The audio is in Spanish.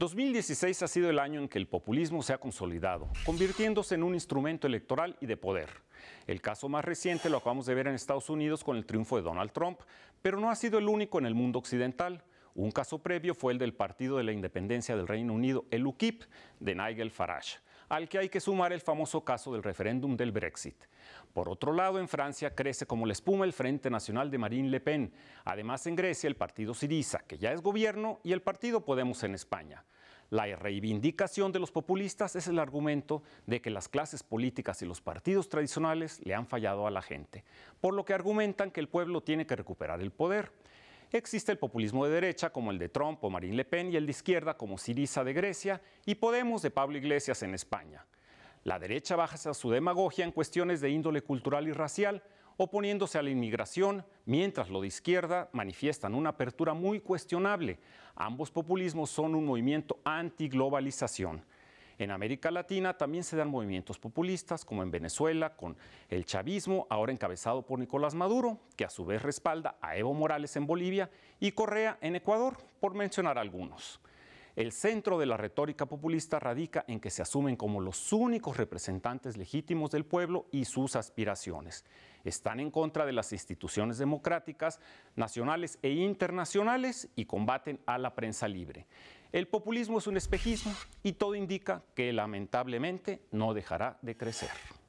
2016 ha sido el año en que el populismo se ha consolidado, convirtiéndose en un instrumento electoral y de poder. El caso más reciente lo acabamos de ver en Estados Unidos con el triunfo de Donald Trump, pero no ha sido el único en el mundo occidental. Un caso previo fue el del Partido de la Independencia del Reino Unido, el UKIP, de Nigel Farage al que hay que sumar el famoso caso del referéndum del Brexit. Por otro lado, en Francia crece como la espuma el Frente Nacional de Marine Le Pen. Además, en Grecia el partido Siriza, que ya es gobierno, y el partido Podemos en España. La reivindicación de los populistas es el argumento de que las clases políticas y los partidos tradicionales le han fallado a la gente, por lo que argumentan que el pueblo tiene que recuperar el poder. Existe el populismo de derecha como el de Trump o Marine Le Pen y el de izquierda como Siriza de Grecia y Podemos de Pablo Iglesias en España. La derecha baja su demagogia en cuestiones de índole cultural y racial, oponiéndose a la inmigración, mientras lo de izquierda manifiestan una apertura muy cuestionable. Ambos populismos son un movimiento antiglobalización. En América Latina también se dan movimientos populistas, como en Venezuela, con el chavismo, ahora encabezado por Nicolás Maduro, que a su vez respalda a Evo Morales en Bolivia y Correa en Ecuador, por mencionar algunos. El centro de la retórica populista radica en que se asumen como los únicos representantes legítimos del pueblo y sus aspiraciones. Están en contra de las instituciones democráticas, nacionales e internacionales y combaten a la prensa libre. El populismo es un espejismo y todo indica que lamentablemente no dejará de crecer.